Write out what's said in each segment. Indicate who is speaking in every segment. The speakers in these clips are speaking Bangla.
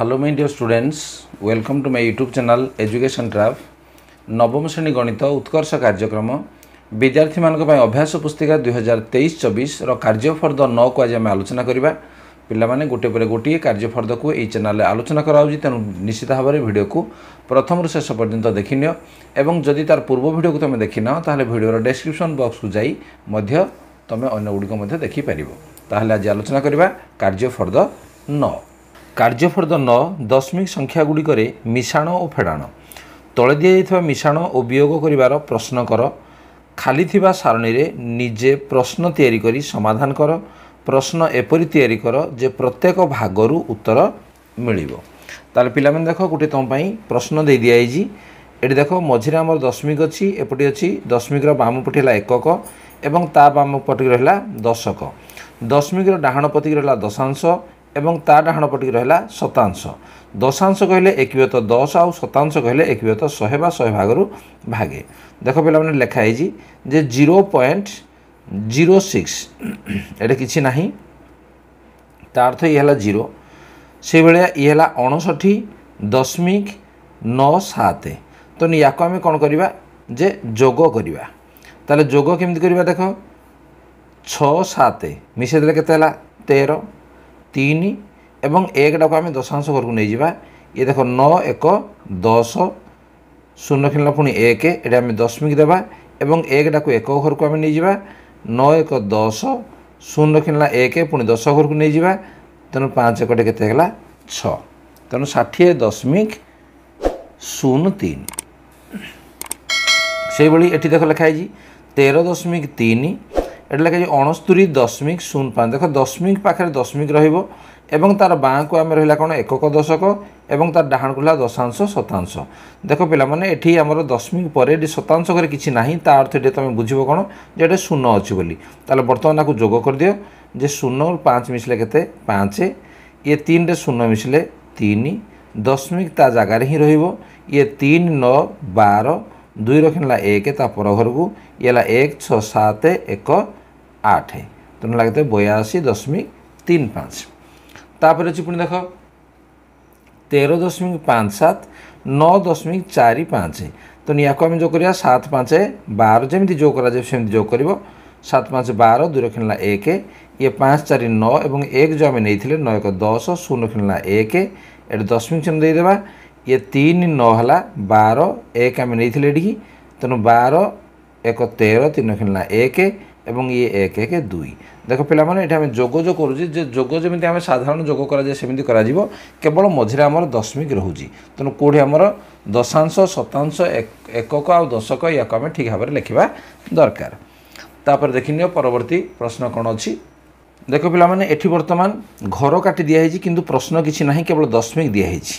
Speaker 1: Hello my dear students welcome to my YouTube channel education ଟ୍ରାଭ୍ ନବମ ଶ୍ରେଣୀ ଗଣିତ ଉତ୍କର୍ଷ କାର୍ଯ୍ୟକ୍ରମ ବିଦ୍ୟାର୍ଥୀମାନଙ୍କ ପାଇଁ ଅଭ୍ୟାସ ପୁସ୍ତିକା ଦୁଇହଜାର ତେଇଶ ଚବିଶର କାର୍ଯ୍ୟଫର୍ଦ୍ଦ ନଅକୁ ଆଜି ଆମେ ଆଲୋଚନା କରିବା ପିଲାମାନେ ଗୋଟିଏ ପରେ ଗୋଟିଏ କାର୍ଯ୍ୟଫର୍ଦ୍ଦକୁ ଏହି ଚ୍ୟାନେଲ୍ରେ ଆଲୋଚନା କରାଯାଉଛି ତେଣୁ ନିଶ୍ଚିତ ଭାବରେ ଭିଡ଼ିଓକୁ ପ୍ରଥମରୁ ଶେଷ ପର୍ଯ୍ୟନ୍ତ ଦେଖିନିଅ ଏବଂ ଯଦି ତା'ର ପୂର୍ବ ଭିଡ଼ିଓକୁ ତୁମେ ଦେଖିନାଅ ତାହେଲେ ଭିଡ଼ିଓର ଡେସ୍କ୍ରିପ୍ସନ୍ ବକ୍ସକୁ ଯାଇ ମଧ୍ୟ ତୁମେ ଅନ୍ୟଗୁଡ଼ିକ ମଧ୍ୟ ଦେଖିପାରିବ ତାହେଲେ ଆଜି ଆଲୋଚନା କରିବା କାର୍ଯ୍ୟଫର୍ଦ୍ଦ ନଅ କାର୍ଯ୍ୟପ୍ରଦ ନ ଦଶମିକ ସଂଖ୍ୟାଗୁଡ଼ିକରେ ମିଶାଣ ଓ ଫେଡ଼ାଣ ତଳେ ଦିଆଯାଇଥିବା ମିଶାଣ ଓ ବିୟୋଗ କରିବାର ପ୍ରଶ୍ନ କର ଖାଲି ଥିବା ସାରଣୀରେ ନିଜେ ପ୍ରଶ୍ନ ତିଆରି କରି ସମାଧାନ କର ପ୍ରଶ୍ନ ଏପରି ତିଆରି କର ଯେ ପ୍ରତ୍ୟେକ ଭାଗରୁ ଉତ୍ତର ମିଳିବ ତାହେଲେ ପିଲାମାନେ ଦେଖ ଗୋଟିଏ ତୁମ ପାଇଁ ପ୍ରଶ୍ନ ଦେଇ ଦିଆଯାଇଛି ଏଠି ଦେଖ ମଝିରେ ଆମର ଦଶମିକ ଅଛି ଏପଟେ ଅଛି ଦଶମିକର ବାମ ପଟି ହେଲା ଏକକ ଏବଂ ତା ବାମ ପଟିକି ରହିଲା ଦଶକ ଦଶମିକର ଡାହାଣ ପତିକି ରହିଲା ଦଶାଂଶ এবং তা ଡାହାଣ ପଟିକି ରହିଲା ଶତାଂଶ ଦଶାଂଶ କହିଲେ ଏକ ବିହତ ଦଶ ଆଉ ଶତାଂଶ କହିଲେ ଏକ ବିହତ ଶହେ ବା ଶହେ ଭାଗରୁ ଭାଗେ ଦେଖ ପିଲାମାନେ ଲେଖା ହେଇଛି ଯେ ଜିରୋ ପଏଣ୍ଟ ଜିରୋ ସିକ୍ସ ଏଇଟା କିଛି ନାହିଁ ତା ଅର୍ଥ ଇଏ ହେଲା ଜିରୋ ସେଇଭଳିଆ ଇଏ ହେଲା ଅଣଷଠି ଦଶମିକ ନଅ ସାତ ତେଣୁ ୟାକୁ ଆମେ କ'ଣ କରିବା ଯେ ଯୋଗ କରିବା ତାହେଲେ ଯୋଗ କେମିତି କରିବା ଦେଖ ଛଅ ସାତ ମିଶାଇଦେଲେ କେତେ ହେଲା ତେର তিন এবং একটাকে আমি দশাংশ ঘরক নিয়ে যা ইয়ে দেখ ন এক দশ শূন্য খেলা পুঁ এক এটা আমি দশমিক দেবা এবং একটাকে এক ঘরক আমি নিয়ে যা ন এক দশ শূন্য খেলা এক পুঁ দশ ঘরক নিয়ে যা তেমন পাঁচ একটে কেতে হল ছ তেমন ষাঠিয়ে দশমিক শূন্য তিন সেইভাবে এটি দেখ লেখা হয়েছি তের দশমিক তিন এটা লেখা যাচ্ছে অণস্তরি দশমিক শূন্য পাঁচ দেখ দশমিক পাখে দশমিক রহব এবং তার বাঁকু আমি রহলা কোণ একক দশক এবং তার ডাহাণকু রা দশাংশ শতাংশ দেখ মানে এটি আমার দশমিক পরে এটি শতাংশ করে কিছু না তা অর্থ এটি তুমি বুঝব কোণ যে এটা শূন্য অছি বলে তাহলে বর্তমানে তাকে যোগ করে দিও যে শূন্য পাঁচ মিশলে কেতে পাঁচ ইয়ে তিনটে শূন্য মিশলে তিন দশমিক তা জায়গার হি রহব ইয়ে তিন ন বার দুই রখিলা এক তা পরঘরক ইয়েলা এক ছ সাত এক आठ है तो ना लगता है बयासी दशमिक तीन पाँच तापर अच्छे पुणी देख তেরো দশমিক পাঁচ সাত ন দশমিক চারি পাঁচ তেমন ইয়াকে আমি যোগ করা সাত পাঁচ বার যেমি যোগ করা যায় সেমি যোগ করব সাত পাঁচ বার দুই খেলা এক ইয়ে পাঁচ চারি ন এবং এক যে আমি নিয়ে ন এক দশ শূন্য খেলা এক এটি দশমিক চিহ্ন দিয়েদেবা ইয়ে তিন ন হল বার এক আমি নিয়ে এটিকি তেমন বার এক তের তিন খেলা এক এবং ইয়ে এক একে দুই দেখো ପିଲାମାନେ ଏଠି ଆମେ ଯୋଗ ଯୋଗ କରୁଛି ଯେ ଯୋଗ ଯେମିତି ଆମେ ସାଧାରଣ ଯୋଗ କରାଯାଏ ସେମିତି କରାଯିବ କେବଳ ମଝିରେ ଆମର ଦଶମିକ ରହୁଛି ତେଣୁ କେଉଁଠି ଆମର ଦଶାଂଶ ଶତାଂଶ ଏକକ ଆଉ ଦଶକ ୟାକୁ ଆମେ ଠିକ୍ ଭାବରେ ଲେଖିବା ଦରକାର ତାପରେ ଦେଖିନିଅ ପରବର୍ତ୍ତୀ ପ୍ରଶ୍ନ କ'ଣ ଅଛି ଦେଖ ପିଲାମାନେ ଏଠି ବର୍ତ୍ତମାନ ଘର କାଟି ଦିଆହେଇଛି କିନ୍ତୁ ପ୍ରଶ୍ନ କିଛି ନାହିଁ କେବଳ ଦଶମିକ ଦିଆହେଇଛି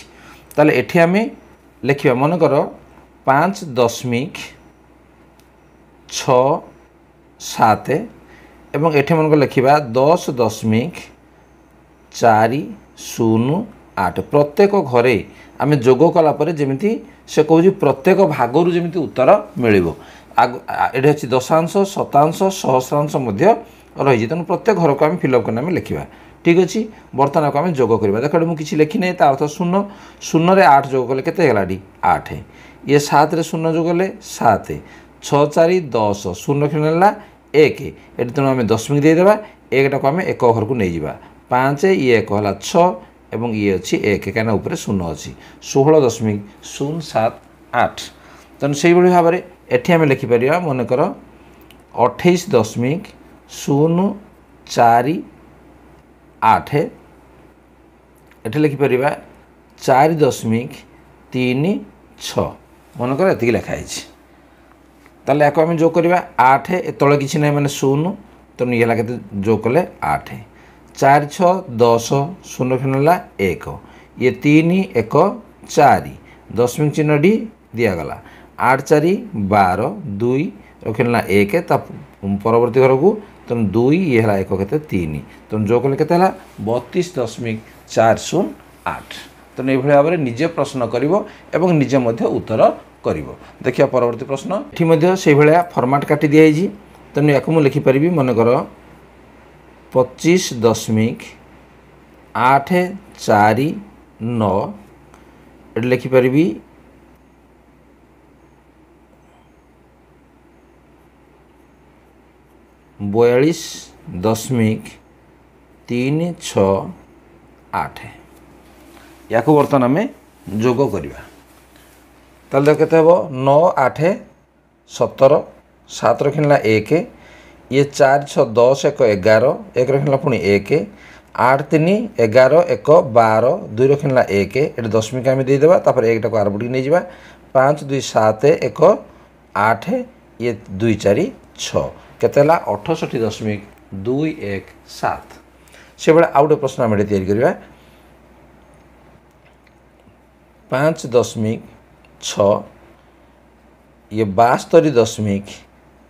Speaker 1: ତାହେଲେ ଏଠି ଆମେ ଲେଖିବା ମନେକର ପାଞ୍ଚ ଦଶମିକ ଛଅ ସାତ ଏବଂ ଏଠି ମନେକର ଲେଖିବା ଦଶ ଦଶମିକ ଚାରି ଶୂନ ଆଠ ପ୍ରତ୍ୟେକ ଘରେ ଆମେ ଯୋଗ କଲା ପରେ ଯେମିତି ସେ କହୁଛି ପ୍ରତ୍ୟେକ ଭାଗରୁ ଯେମିତି ଉତ୍ତର ମିଳିବ ଆଗ ଏଠି ଅଛି ଦଶାଂଶ ଶତାଂଶ ସହସ୍ରାଂଶ ମଧ୍ୟ ରହିଛି ତେଣୁ ପ୍ରତ୍ୟେକ ଘରକୁ ଆମେ ଫିଲ୍ଅପ୍ କରି ଆମେ ଲେଖିବା ଠିକ୍ ଅଛି ବର୍ତ୍ତମାନ ଆକୁ ଆମେ ଯୋଗ କରିବା ଦେଖ ଏଠି ମୁଁ କିଛି ଲେଖିନାହିଁ ତା ଅର୍ଥ ଶୂନ ଶୂନରେ ଆଠ ଯୋଗ କଲେ କେତେ ହେଲା ଏଠି ଆଠ ଇଏ ସାତରେ ଶୂନ ଯୋଗ କଲେ ସାତ ଛଅ ଚାରି ଦଶ ଶୂନ କ୍ଷୀଣ ହେଲା এক এটি তেଣୁ ଆମେ ଦଶମିକ ଦେଇଦେବା ଏକଟାକୁ ଆମେ ଏକ ଘରକୁ ନେଇଯିବା ପାଞ୍ଚ ଇଏ ଏକ ହେଲା ଛଅ ଏବଂ ଇଏ ଅଛି ଏକ କାହିଁକିନା ଉପରେ ଶୂନ ଅଛି ଷୋହଳ ଦଶମିକ ଶୂନ ସାତ ଆଠ ତେଣୁ ସେଇଭଳି ଭାବରେ ଏଠି ଆମେ ଲେଖିପାରିବା ମନେକର ଅଠେଇଶ ଦଶମିକ ଶୂନ ଚାରି ଆଠ ଏଠି ଲେଖିପାରିବା ଚାରି ଦଶମିକ ତିନି ଛଅ ମନେକର ଏତିକି ଲେଖା ହେଇଛି ତାହେଲେ ୟାକୁ ଆମେ ଯୋଗ କରିବା ଆଠ ତଳେ କିଛି ନାହିଁ ମାନେ ଶୂନ ତେଣୁ ଇଏ ହେଲା କେତେ ଯୋଗ କଲେ ଆଠ ଚାରି ଛଅ ଦଶ ଶୂନ ଫେନ ହେଲା ଏକ ଇଏ ତିନି ଏକ ଚାରି ଦଶମିକ ଚିହ୍ନଟି ଦିଆଗଲା ଆଠ ଚାରି ବାର ଦୁଇ ରଖିଲା ଏକ ତା ପରବର୍ତ୍ତୀ ଘରକୁ ତେଣୁ ଦୁଇ ଇଏ ହେଲା ଏକ କେତେ ତିନି ତେଣୁ ଯୋଗ କଲେ କେତେ ହେଲା ବତିଶ ଦଶମିକ ଚାରି ଶୂନ ଆଠ ତେଣୁ ଏଇଭଳି ଭାବରେ ନିଜେ ପ୍ରଶ୍ନ କରିବ ଏବଂ ନିଜେ ମଧ୍ୟ ଉତ୍ତର कर देखिया परवर्त प्रश्न ये फर्माट का दिखाई तेनाली लिखिपर मनकर पचीस दशमिक आठ चार नौ लिखिपर बयालीस दशमिक तीन छठ या को बर्तन आम जोग करवा তাহলে দেখ কেতে হব নौ আঠ সতের সাত রখিলা এক ইয়ে চার ছ দশ এক এগার এক রখিলা পুঁ এক আট তিন এগার এক বার দুই রখিলা এক এটি দশমিক আমি দিয়েদেবা তাপরে একটাকে আর পটিকে নিয়ে যা পাঁচ দুই সাত এক আঠ ইয়ে দুই চারি ছ কেতে হল অঠষঠি দশমিক দুই এক সাত সেভাবে আউ গোটে প্রশ্ন আমি এটি তৈরি করা পাঁচ দশমিক छः बास्तरी दशमिक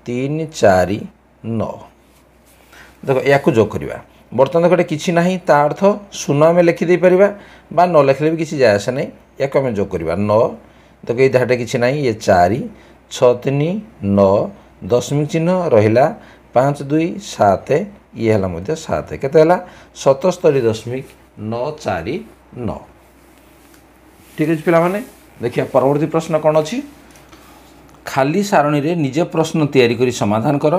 Speaker 1: तीन चार नौ देख या जो करवा बर्तमान देख ये किसी ना ता अर्थ शून्य आम लिखिदेपर बा न लिखिले भी किसी जाए आसे ना या जो करवा न देख ये कि ना ये चार छि नौ दशमिक चिन्ह रहा पाँच दुई सात ये है सात केतस्तरी दशमिक नौ चार नौ ठीक अच्छे पे ଦେଖିବା ପରବର୍ତ୍ତୀ ପ୍ରଶ୍ନ କ'ଣ ଅଛି ଖାଲି ସାରଣୀରେ ନିଜେ ପ୍ରଶ୍ନ ତିଆରି କରି ସମାଧାନ କର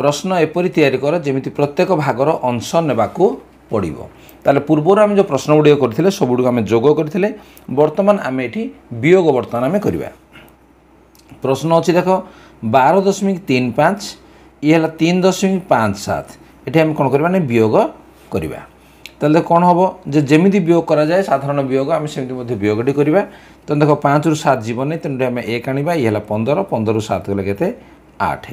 Speaker 1: ପ୍ରଶ୍ନ ଏପରି ତିଆରି କର ଯେମିତି ପ୍ରତ୍ୟେକ ଭାଗର ଅଂଶ ନେବାକୁ ପଡ଼ିବ ତାହେଲେ ପୂର୍ବରୁ ଆମେ ଯେଉଁ ପ୍ରଶ୍ନ ଗୁଡ଼ିକ କରିଥିଲେ ସବୁଗୁଡ଼ିକ ଆମେ ଯୋଗ କରିଥିଲେ ବର୍ତ୍ତମାନ ଆମେ ଏଠି ବିୟୋଗ ବର୍ତ୍ତମାନ ଆମେ କରିବା ପ୍ରଶ୍ନ ଅଛି ଦେଖ ବାର ଦଶମିକ ତିନି ପାଞ୍ଚ ଇଏ ହେଲା ତିନି ଦଶମିକ ପାଞ୍ଚ ସାତ ଏଠି ଆମେ କ'ଣ କରିବା ନା ବିୟୋଗ କରିବା তাহলে କ'ଣ ହେବ ଯେ ଯେମିତି ବିୟୋଗ କରାଯାଏ ସାଧାରଣ ବିୟୋଗ ଆମେ ସେମିତି ମଧ୍ୟ ବିୟୋଗଟି କରିବା ତେଣୁ ଦେଖ ପାଞ୍ଚରୁ ସାତ ଯିବନି ତେଣୁ ଆମେ ଏକ ଆଣିବା ଇଏ ହେଲା ପନ୍ଦର ପନ୍ଦରରୁ ସାତ ଗଲେ କେତେ ଆଠ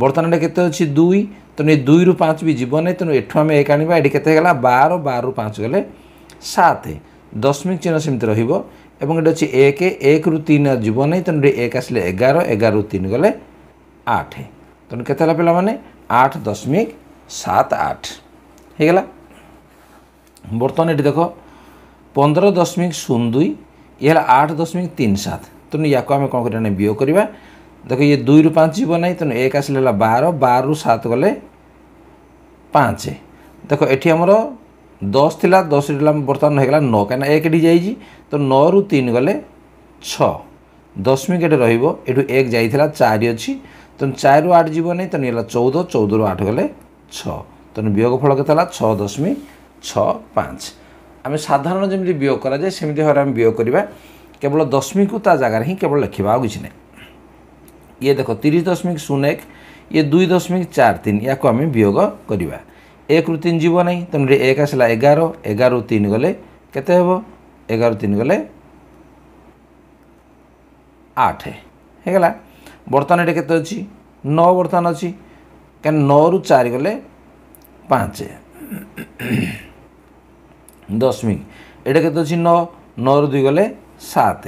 Speaker 1: ବର୍ତ୍ତମାନ ଏଇଟା କେତେ ଅଛି ଦୁଇ ତେଣୁ ଏ ଦୁଇରୁ ପାଞ୍ଚ ବି ଯିବନି ତେଣୁ ଏଠୁ ଆମେ ଏକ ଆଣିବା ଏଠି କେତେ ହେଲା ବାର ବାରରୁ ପାଞ୍ଚ ଗଲେ ସାତ ଦଶମିକ ଚିହ୍ନ ସେମିତି ରହିବ ଏବଂ ଏଠି ଅଛି ଏକ ଏକରୁ ତିନି ଯିବନି ତେଣୁ ଏଠି ଏକ ଆସିଲେ ଏଗାର ଏଗାରରୁ ତିନି ଗଲେ ଆଠ ତେଣୁ କେତେ ହେଲା ପିଲାମାନେ ଆଠ ଦଶମିକ ସାତ ଆଠ ହେଇଗଲା বর্তমানে এটি দেখো পনেরো দশমিক শূন্য দুই ইয়ে হল আট দশমিক তিন সাত তেমন ইয়াকে আমি কম করি বিয়োগ করা দেখো ইয়ে দুইরু পাঁচ যাব না তেমন এক আসলে হল বার বারু সাত গলে পাঁচ দেখো এটি আমার দশ লা দশ বর্তমান হয়ে গেল ন কেন এক এটি যাই তো নু তিন গলে ছ দশমিক এটি রহব এটু এক যাই চারি অছি তেমন চারু আট যাব না তেমন হল চৌদ চৌদরু আট গলে ছ তেমন বিয়োগ ফল কে ছ দশমিক ছ ପାଞ୍ଚ ଆମେ ସାଧାରଣ ଯେମିତି ବିୟୋଗ କରାଯାଏ ସେମିତି ଭାବରେ ଆମେ ବିୟୋଗ କରିବା କେବଳ ଦଶମିକୁ ତା ଜାଗାରେ ହିଁ କେବଳ ଲେଖିବା ଆଉ କିଛି ନାହିଁ ଇଏ ଦେଖ ତିରିଶ ଦଶମିକ ଶୂନ ଏକ ଇଏ ଦୁଇ ଦଶମିକ ଚାରି ତିନି ୟାକୁ ଆମେ ବିୟୋଗ କରିବା ଏକରୁ ତିନି ଯିବ ନାହିଁ ତେଣୁ ଏକ ଆସିଲା ଏଗାର ଏଗାରରୁ ତିନି ଗଲେ କେତେ ହେବ ଏଗାର ତିନି ଗଲେ ଆଠ ହେଇଗଲା ବର୍ତ୍ତମାନ ଏଠି କେତେ ଅଛି ନଅ ବର୍ତ୍ତମାନ ଅଛି କାରଣ ନଅରୁ ଚାରି ଗଲେ ପାଞ୍ଚ দশমিক এটা কেতে অছি নু দুই গলে সাত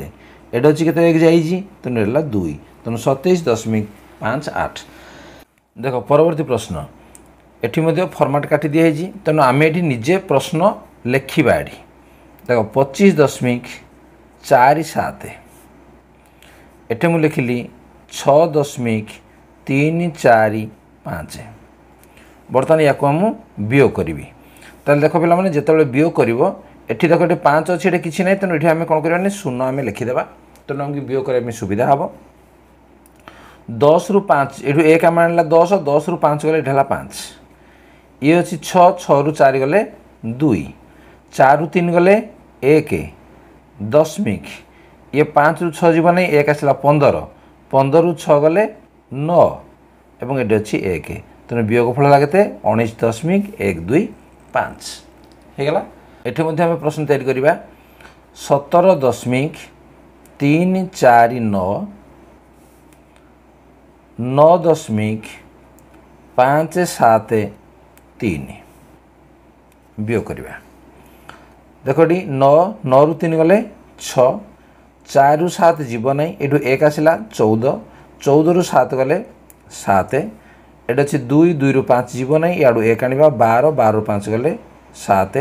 Speaker 1: এটা হচ্ছে কেতে যাইছি তেমন এটা দুই তেমন সতেইশ দশমিক পাঁচ আট দেখ পরবর্তী প্রশ্ন এটি মধ্যে ফর্মাট কাটি দিয়েছি তেমন আমি এটি নিজে প্রশ্ন লেখিবা এটি দেখ পঁচিশ দশমিক চারি সাত এটি মু লিখিলি ছ দশমিক তিন চারি পাঁচ বর্তমান ইয়াকে আমি বিয়োগ করবি তাহলে দেখ পিলামানে যেতবে বিয়োগ করব এটি দেখ এটি পাঁচ অছি এটা কিছু নাই তেমন এটি আমি কোণ করবানি শূন্য আমি লিখিদেবা তেমন আমি বিয়োগ করে আমি সুবিধা হব রু পাঁচ এটু এক আমি আনলা দশ রু পাঁচ গলে এটা হল পাঁচ ইয়ে অছি ছ ছরু চারি গলে দুই চারু তিন গলে এক দশমিক ইয়ে পাঁচরু ছ যাব না এক আসলা পনেরো রু ছ গলে ন এবং এটি হচ্ছে এক তেমন বিয়োগ ফল লাগতে উনিশ দশমিক এক দুই ପାଞ୍ଚ ହେଇଗଲା ଏଠି ମଧ୍ୟ ଆମେ ପ୍ରଶ୍ନ ତିଆରି କରିବା ସତର ଦଶମିକ ତିନି ଚାରି ନଅ ନଅ ଦଶମିକ ପାଞ୍ଚ ସାତ ତିନି ବିୟୋଗ କରିବା ଦେଖଟି ନଅ ନଅରୁ ତିନି ଗଲେ ଛଅ ଚାରିରୁ ସାତ ଯିବ ନାହିଁ ଏଠୁ ଏକ ଆସିଲା ଚଉଦ ଚଉଦରୁ ସାତ ଗଲେ ସାତ এটা ହେଉଛି ଦୁଇ ଦୁଇରୁ ପାଞ୍ଚ ଯିବ ନାହିଁ ଇଆଡ଼ୁ ଏକ ଆଣିବା ବାର ବାରରୁ ପାଞ୍ଚ ଗଲେ ସାତ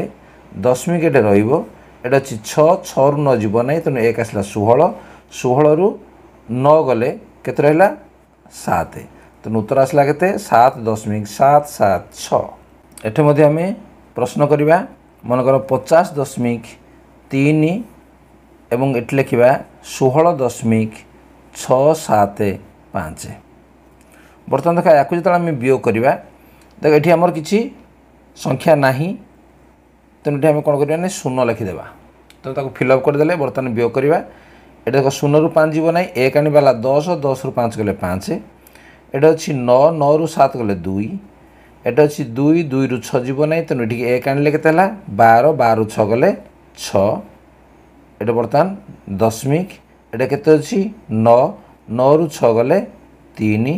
Speaker 1: ଦଶମିକ ଏଠି ରହିବ ଏଇଟା ଅଛି ଛଅ ଛଅରୁ ନଅ ଯିବ ନାହିଁ ତେଣୁ ଏକ ଆସିଲା ଷୋହଳ ଷୋହଳରୁ ନଅ ଗଲେ କେତେ ରହିଲା ସାତ ତେଣୁ ଉତ୍ତର ଆସିଲା କେତେ ସାତ ଦଶମିକ ସାତ ସାତ ଛଅ ଏଠି ମଧ୍ୟ ଆମେ ପ୍ରଶ୍ନ କରିବା ମନେକର ପଚାଶ ଦଶମିକ ତିନି ଏବଂ ଏଠି ଲେଖିବା ଷୋହଳ ଦଶମିକ ଛଅ ସାତ ପାଞ୍ଚ ବର୍ତ୍ତମାନ ଦେଖ ୟାକୁ ଯେତେବେଳେ ଆମେ ବିୟୋଗ କରିବା ଦେଖ ଏଠି ଆମର କିଛି ସଂଖ୍ୟା ନାହିଁ ତେଣୁ ଏଠି ଆମେ କ'ଣ କରିବା ନା ଶୂନ ଲେଖିଦେବା ତେଣୁ ତାକୁ ଫିଲ୍ଅପ୍ କରିଦେଲେ ବର୍ତ୍ତମାନ ବିୟୋଗ କରିବା ଏଠି ଦେଖ ଶୂନରୁ ପାଞ୍ଚ ଯିବ ନାହିଁ ଏକ ଆଣିପାରିଲା ଦଶ ଦଶରୁ ପାଞ୍ଚ ଗଲେ ପାଞ୍ଚ ଏଠି ଅଛି ନଅ ନଅରୁ ସାତ ଗଲେ ଦୁଇ ଏଠି ଅଛି ଦୁଇ ଦୁଇରୁ ଛଅ ଯିବ ନାହିଁ ତେଣୁ ଏଠିକି ଏକ ଆଣିଲେ କେତେ ହେଲା ବାର ବାରରୁ ଛଅ ଗଲେ ଛଅ ଏଠି ବର୍ତ୍ତମାନ ଦଶମିକ ଏଇଟା କେତେ ଅଛି ନଅ ନଅରୁ ଛଅ ଗଲେ ତିନି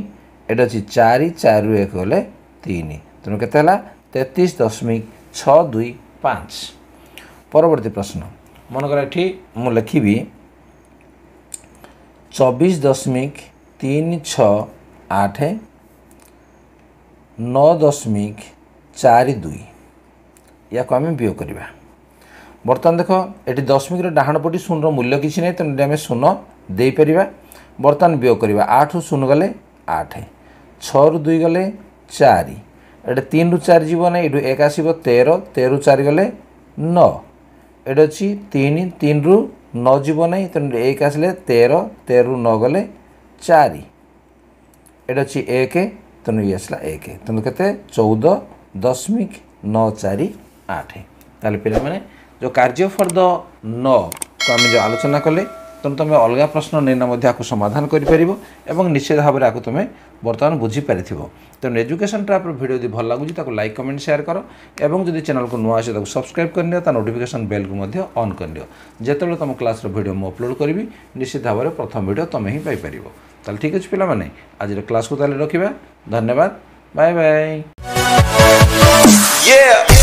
Speaker 1: ଏଇଟା ଅଛି ଚାରି ଚାରିରୁ ଏକ ହେଲେ ତିନି ତେଣୁ କେତେ ହେଲା ତେତିଶ ଦଶମିକ ଛଅ ଦୁଇ ପାଞ୍ଚ ପରବର୍ତ୍ତୀ ପ୍ରଶ୍ନ ମନେକର ଏଠି ମୁଁ ଲେଖିବି ଚବିଶ ଦଶମିକ ତିନି ଛଅ ଆଠ ନଅ ଦଶମିକ ଚାରି ଦୁଇ ଏହାକୁ ଆମେ ବିୟୋଗ କରିବା ବର୍ତ୍ତମାନ ଦେଖ ଏଠି ଦଶମିକର ଡାହାଣ ପଟି ଶୂନର ମୂଲ୍ୟ କିଛି ନାହିଁ ତେଣୁ ଆମେ ଶୂନ ଦେଇପାରିବା ବର୍ତ୍ତମାନ ବିୟୋଗ କରିବା ଆଠରୁ ଶୂନ ଗଲେ ଆଠ ଛଅରୁ ଦୁଇ ଗଲେ ଚାରି ଏଠି ତିନିରୁ ଚାରି ଯିବ ନାହିଁ ଏଠୁ ଏକ ଆସିବ ତେର ତେରରୁ ଚାରି ଗଲେ ନଅ ଏଠି ଅଛି ତିନି ତିନିରୁ ନଅ ଯିବ ନାହିଁ ତେଣୁ ଏକ ଆସିଲେ ତେର ତେରରୁ ନଅ ଗଲେ ଚାରି ଏଠି ଅଛି ଏକ ତେଣୁ ଇଏ ଆସିଲା ଏକ ତେଣୁ କେତେ ଚଉଦ ଦଶମିକ ନଅ ଚାରି ଆଠ ତାହେଲେ ପିଲାମାନେ ଯେଉଁ କାର୍ଯ୍ୟ ଫର୍ଦ୍ଦ ନଅକୁ ଆମେ ଯେଉଁ ଆଲୋଚନା କଲେ ତେଣୁ ତୁମେ ଅଲଗା ପ୍ରଶ୍ନ ନେଇନା ମଧ୍ୟ ଆକୁ ସମାଧାନ କରିପାରିବ ଏବଂ ନିଶ୍ଚିତ ଭାବରେ ଆକୁ ତୁମେ ବର୍ତ୍ତମାନ ବୁଝିପାରିଥିବ ତେଣୁ ଏଜୁକେସନ୍ ଟ୍ରାପ୍ର ଭିଡ଼ିଓ ଯଦି ଭଲ ଲାଗୁଛି ତାକୁ ଲାଇକ୍ କମେଣ୍ଟ ସେୟାର କର ଏବଂ ଯଦି ଚ୍ୟାନେଲକୁ ନୂଆ ଆସିଛି ତାକୁ ସବସ୍କ୍ରାଇବ୍ କରିନିଅ ତା ନୋଟିଫିକେସନ୍ ବେଲ୍କୁ ମଧ୍ୟ ଅନ୍ କରିନିଅ ଯେତେବେଳେ ତୁମ କ୍ଲାସ୍ର ଭିଡ଼ିଓ ମୁଁ ଅପଲୋଡ଼ କରିବି ନିଶ୍ଚିତ ଭାବରେ ପ୍ରଥମ ଭିଡ଼ିଓ ତୁମେ ହିଁ ପାଇପାରିବ ତାହେଲେ ଠିକ୍ ଅଛି ପିଲାମାନେ ଆଜିର କ୍ଲାସ୍କୁ ତାହେଲେ ରଖିବା ଧନ୍ୟବାଦ ବାଏ ବାଏ Yeah!